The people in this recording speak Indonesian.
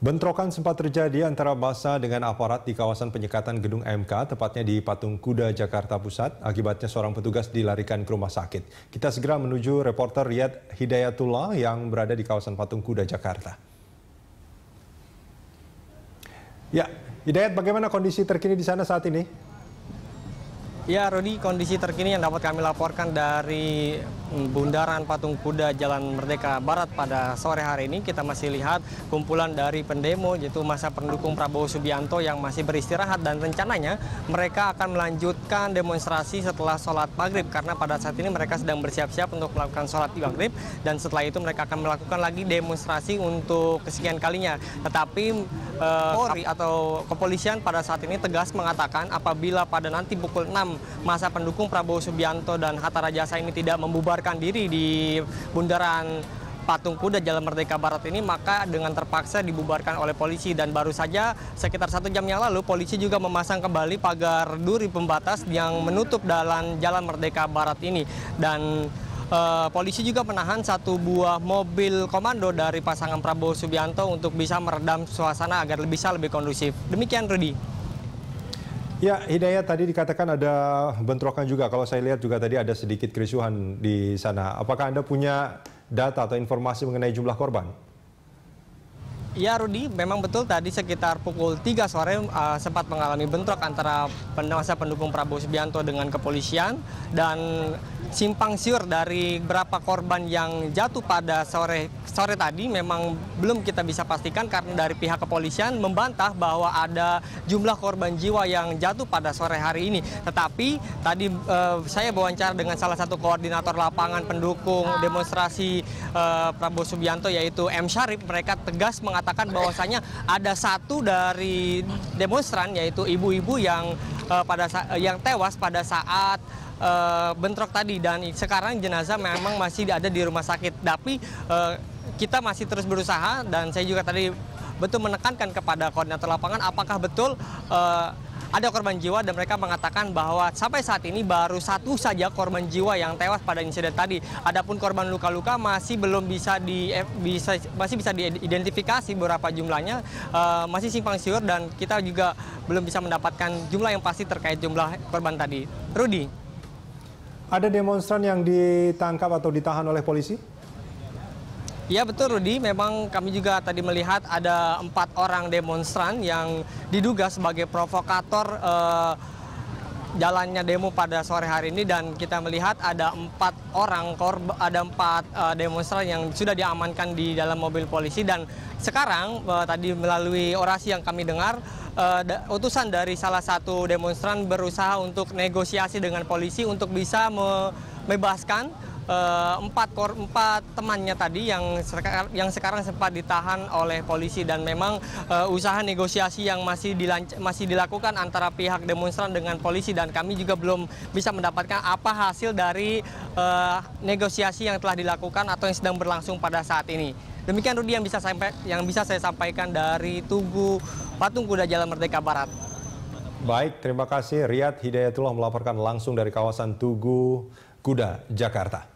Bentrokan sempat terjadi antara massa dengan aparat di kawasan penyekatan gedung MK, tepatnya di Patung Kuda, Jakarta Pusat. Akibatnya seorang petugas dilarikan ke rumah sakit. Kita segera menuju reporter Riyad Hidayatullah yang berada di kawasan Patung Kuda, Jakarta. Ya, Hidayat bagaimana kondisi terkini di sana saat ini? Ya, Rudi, kondisi terkini yang dapat kami laporkan dari Bundaran Patung Kuda Jalan Merdeka Barat pada sore hari ini kita masih lihat kumpulan dari pendemo yaitu masa pendukung Prabowo Subianto yang masih beristirahat dan rencananya mereka akan melanjutkan demonstrasi setelah sholat maghrib karena pada saat ini mereka sedang bersiap-siap untuk melakukan sholat maghrib dan setelah itu mereka akan melakukan lagi demonstrasi untuk kesekian kalinya tetapi eh, Polri atau kepolisian pada saat ini tegas mengatakan apabila pada nanti pukul 6 masa pendukung Prabowo Subianto dan Hatta Rajasa ini tidak membubar membubarkan diri di bundaran Patung Kuda Jalan Merdeka Barat ini maka dengan terpaksa dibubarkan oleh polisi dan baru saja sekitar satu jam yang lalu polisi juga memasang kembali pagar duri pembatas yang menutup jalan Jalan Merdeka Barat ini dan eh, polisi juga menahan satu buah mobil komando dari pasangan Prabowo Subianto untuk bisa meredam suasana agar bisa lebih kondusif. Demikian Rudi. Ya, Hidayat tadi dikatakan ada bentrokan juga. Kalau saya lihat juga tadi ada sedikit kericuhan di sana. Apakah Anda punya data atau informasi mengenai jumlah korban? Ya Rudi, memang betul tadi sekitar pukul 3 sore uh, sempat mengalami bentrok antara masa pendukung Prabowo Subianto dengan kepolisian dan simpang siur dari berapa korban yang jatuh pada sore sore tadi memang belum kita bisa pastikan karena dari pihak kepolisian membantah bahwa ada jumlah korban jiwa yang jatuh pada sore hari ini. Tetapi tadi uh, saya wawancara dengan salah satu koordinator lapangan pendukung demonstrasi uh, Prabowo Subianto yaitu M Syarif mereka tegas mengatakan mengatakan bahwasannya ada satu dari demonstran yaitu ibu-ibu yang uh, pada yang tewas pada saat uh, bentrok tadi dan sekarang jenazah memang masih ada di rumah sakit tapi uh, kita masih terus berusaha dan saya juga tadi betul menekankan kepada koordinator lapangan apakah betul uh, ada korban jiwa dan mereka mengatakan bahwa sampai saat ini baru satu saja korban jiwa yang tewas pada insiden tadi. Adapun korban luka-luka masih belum bisa di eh, bisa masih bisa diidentifikasi berapa jumlahnya uh, masih simpang siur dan kita juga belum bisa mendapatkan jumlah yang pasti terkait jumlah korban tadi. Rudi, ada demonstran yang ditangkap atau ditahan oleh polisi? Ya betul Rudi, memang kami juga tadi melihat ada empat orang demonstran yang diduga sebagai provokator eh, jalannya demo pada sore hari ini dan kita melihat ada empat orang korban, ada empat eh, demonstran yang sudah diamankan di dalam mobil polisi dan sekarang eh, tadi melalui orasi yang kami dengar uh, utusan dari salah satu demonstran berusaha untuk negosiasi dengan polisi untuk bisa membebaskan Eh, empat kor empat temannya tadi yang yang sekarang sempat ditahan oleh polisi dan memang uh, usaha negosiasi yang masih masih dilakukan antara pihak demonstran dengan polisi dan kami juga belum bisa mendapatkan apa hasil dari uh, negosiasi yang telah dilakukan atau yang sedang berlangsung pada saat ini. Demikian Rudi yang bisa sampai yang bisa saya sampaikan dari Tugu Patung Kuda Jalan Merdeka Barat. Baik, terima kasih Riyad Hidayatullah melaporkan langsung dari kawasan Tugu Kuda, Jakarta.